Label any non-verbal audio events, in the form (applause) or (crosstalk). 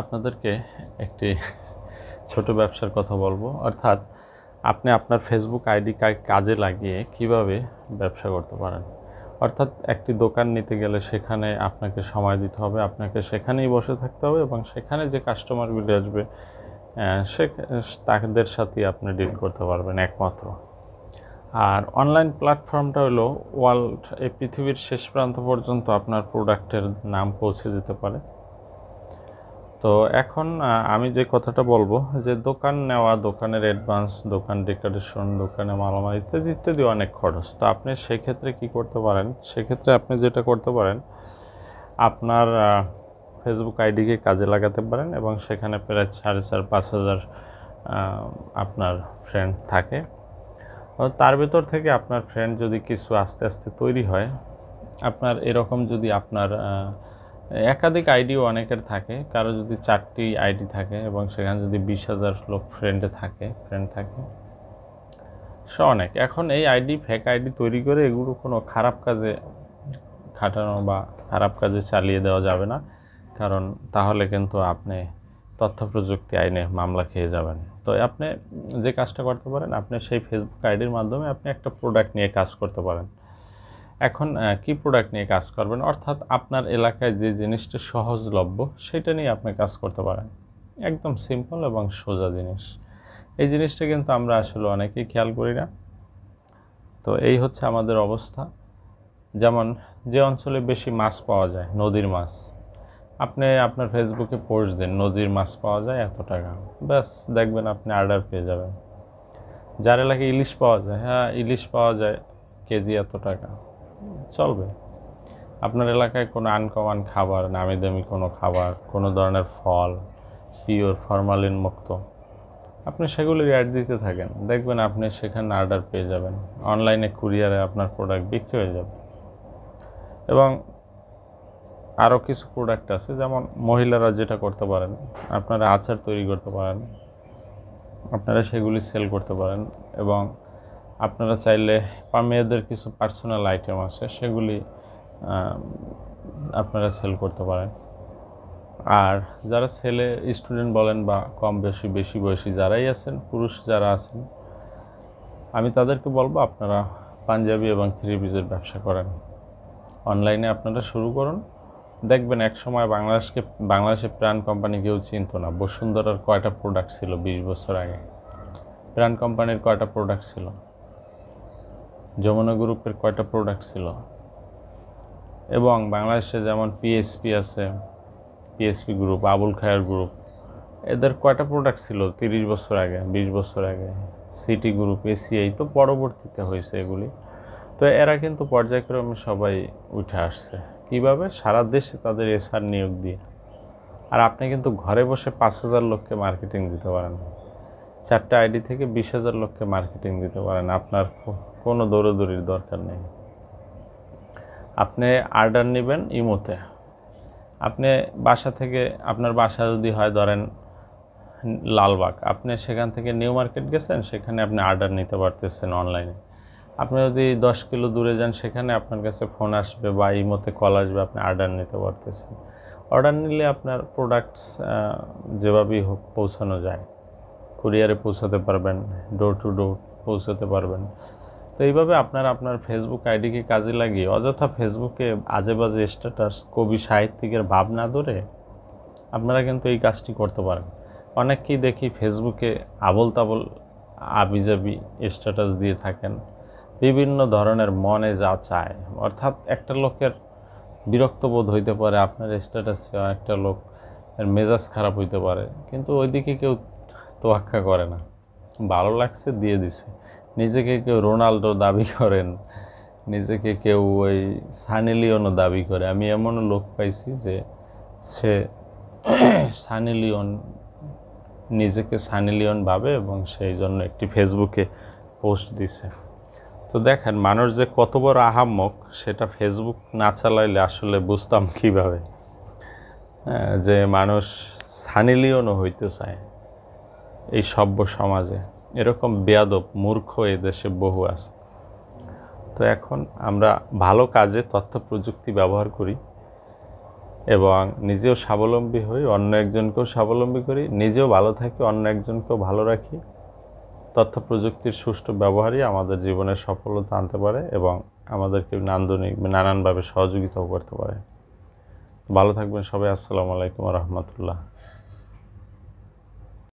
আপনাদেরকে একটি ছোট ব্যবসার কথা বলবো অর্থাৎ আপনি আপনার ফেসবুক আইডি কাজে লাগিয়ে কিভাবে ব্যবসা করতে পারেন অর্থাৎ একটি দোকান নিতে গেলে সেখানে আপনাকে সময় দিতে হবে আপনাকে সেখানেই বসে থাকতে হবে এবং সেখানে যে কাস্টমারগুলি আসবে সে তাদের সাথেই আপনি ডিল করতে পারবেন একমাত্র আর অনলাইন প্ল্যাটফর্মটা হলো ওয়ার্ল্ড এই পৃথিবীর শেষ প্রান্ত পর্যন্ত আপনার প্রোডাক্টের নাম পৌঁছে যেতে পারে তো এখন আমি যে কথাটা বলবো যে দোকান নেওয়া দোকানের অ্যাডভান্স দোকান ডেকোরেশন দোকানে মালামাল ইত্যাদি ইত্যাদি অনেক খরচ তো আপনি সেক্ষেত্রে কি করতে পারেন সেক্ষেত্রে আপনি যেটা করতে পারেন আপনার ফেসবুক আইডিকে কাজে লাগাতে পারেন এবং সেখানে প্রায় সাড়ে চার পাঁচ হাজার আপনার ফ্রেন্ড থাকে তার ভেতর থেকে আপনার ফ্রেন্ড যদি কিছু আস্তে আস্তে তৈরি হয় আপনার এরকম যদি আপনার একাধিক আইডিও অনেকের থাকে কারো যদি চারটি আইডি থাকে এবং সেখানে যদি বিশ হাজার লোক ফ্রেন্ডে থাকে ফ্রেন্ড থাকে সে অনেক এখন এই আইডি ফেক আইডি তৈরি করে এগুলো কোনো খারাপ কাজে খাটানো বা খারাপ কাজে চালিয়ে দেওয়া যাবে না কারণ তাহলে কিন্তু আপনি তথ্য প্রযুক্তি আইনে মামলা খেয়ে যাবেন তো আপনি যে কাজটা করতে পারেন আপনি সেই ফেসবুক আইডির মাধ্যমে আপনি একটা প্রোডাক্ট নিয়ে কাজ করতে পারেন এখন কি প্রোডাক্ট নিয়ে কাজ করবেন অর্থাৎ আপনার এলাকায় যে জিনিসটা সহজলভ্য সেটা নিয়ে আপনি কাজ করতে পারেন একদম সিম্পল এবং সোজা জিনিস এই জিনিসটা কিন্তু আমরা আসলে অনেকেই খেয়াল করি না তো এই হচ্ছে আমাদের অবস্থা যেমন যে অঞ্চলে বেশি মাছ পাওয়া যায় নদীর মাছ আপনি আপনার ফেসবুকে পোস্ট দেন নদীর মাছ পাওয়া যায় এত টাকা ব্যাস দেখবেন আপনি অর্ডার পেয়ে যাবেন যার এলাকায় ইলিশ পাওয়া যায় হ্যাঁ ইলিশ পাওয়া যায় কেজি এত টাকা চলবে আপনার এলাকায় কোনো আনকমন খাবার নামি দামি কোনো খাবার কোনো ধরনের ফল পিওর ফরমালিন মুক্ত আপনি সেগুলির অ্যাড দিতে থাকেন দেখবেন আপনি সেখানে অর্ডার পেয়ে যাবেন অনলাইনে কুরিয়ারে আপনার প্রোডাক্ট বিক্রি হয়ে যাবে এবং আরও কিছু প্রোডাক্ট আছে যেমন মহিলারা যেটা করতে পারেন আপনারা আচার তৈরি করতে পারেন আপনারা সেগুলি সেল করতে পারেন এবং আপনারা চাইলে বা মেয়েদের কিছু পার্সোনাল আইটেম আছে সেগুলি আপনারা সেল করতে পারেন আর যারা ছেলে স্টুডেন্ট বলেন বা কম বেশি বেশি বয়সী যারাই আছেন পুরুষ যারা আছেন আমি তাদেরকে বলবো আপনারা পাঞ্জাবি এবং থ্রি পিজের ব্যবসা করেন অনলাইনে আপনারা শুরু করুন দেখবেন এক সময় বাংলাদেশকে বাংলাদেশের প্রাণ কোম্পানি কেউ চিনত না বসুন্ধরার কয়টা প্রোডাক্ট ছিল বিশ বছর আগে প্রাণ কোম্পানির কয়টা প্রোডাক্ট ছিল যমুনা গ্রুপের কয়টা প্রোডাক্ট ছিল এবং বাংলাদেশে যেমন পিএসপি আছে PSP group Abul Khair group এদের কয়টা প্রোডাক্ট ছিল তিরিশ বছর আগে ২০ বছর আগে সিটি গ্রুপ এসিআই তো পরবর্তীতে হয়েছে এগুলি তো এরা কিন্তু পর্যায়ক্রমে সবাই উঠে আসছে কীভাবে সারা দেশে তাদের এসআর নিয়োগ দিয়ে আর আপনি কিন্তু ঘরে বসে পাঁচ হাজার লোককে মার্কেটিং দিতে পারেন চারটা আইডি থেকে বিশ হাজার লোককে মার্কেটিং দিতে পারেন আপনার কোনো দৌড়দৌড়ির দরকার নেই আপনি অর্ডার নেবেন ইমোতে আপনি বাসা থেকে আপনার বাসা যদি হয় ধরেন লালবাগ আপনি সেখান থেকে নিউ মার্কেট গেছেন সেখানে আপনি অর্ডার নিতে পারতেছেন অনলাইনে আপনি যদি দশ কিলো দূরে যান সেখানে আপনার কাছে ফোন আসবে বা ইমোতে কল আসবে আপনি অর্ডার নিতে পারতেছেন অর্ডার নিলে আপনার প্রোডাক্টস যেভাবেই হোক পৌঁছানো যায় কুরিয়ারে পৌঁছাতে পারবেন ডোর টু ডোর পৌঁছাতে পারবেন তো এইভাবে আপনার আপনার ফেসবুক আইডিকে কাজে লাগিয়ে অযথা ফেসবুকে আজে বাজে স্ট্যাটাস কবি সাহিত্যিকের ভাব না ধরে আপনারা কিন্তু এই কাজটি করতে পারেন অনেককেই দেখি ফেসবুকে আবল তাবল আবিজাবি স্ট্যাটাস দিয়ে থাকেন বিভিন্ন ধরনের মনে যা চায় অর্থাৎ একটা লোকের বিরক্ত বোধ হইতে পারে আপনার স্ট্যাটাসে একটা লোক মেজাজ খারাপ হইতে পারে কিন্তু ওইদিকে কেউ তোয়াক্কা করে না ভালো লাগছে দিয়ে দিছে নিজেকে কেউ রোনাল্ডো দাবি করেন নিজেকে কেউ ওই লিওনও দাবি করে আমি এমন লোক পাইছি যে সে (clears throat) লিওন নিজেকে লিওন ভাবে এবং সেই জন্য একটি ফেসবুকে পোস্ট দিছে তো দেখেন মানুষ যে কত বড় আহাম্মক সেটা ফেসবুক না চালাইলে আসলে বুঝতাম কীভাবে হ্যাঁ, যে মানুষ লিওনও হইতে চায় এই সভ্য সমাজে এরকম বেয়াদব মূর্খ এদেশে বহু আছে তো এখন আমরা ভালো কাজে তথ্য প্রযুক্তি ব্যবহার করি এবং নিজেও স্বাবলম্বী হই অন্য একজনকেও স্বাবলম্বী করি নিজেও ভালো থাকি অন্য একজনকেও ভালো রাখি তথ্য প্রযুক্তির সুষ্ঠু ব্যবহারই আমাদের জীবনের সফলতা আনতে পারে এবং আমাদেরকে নান্দনিক নানানভাবে সহযোগিতাও করতে পারে ভালো থাকবেন সবাই আসসালামু আলাইকুম রহমতুল্লাহ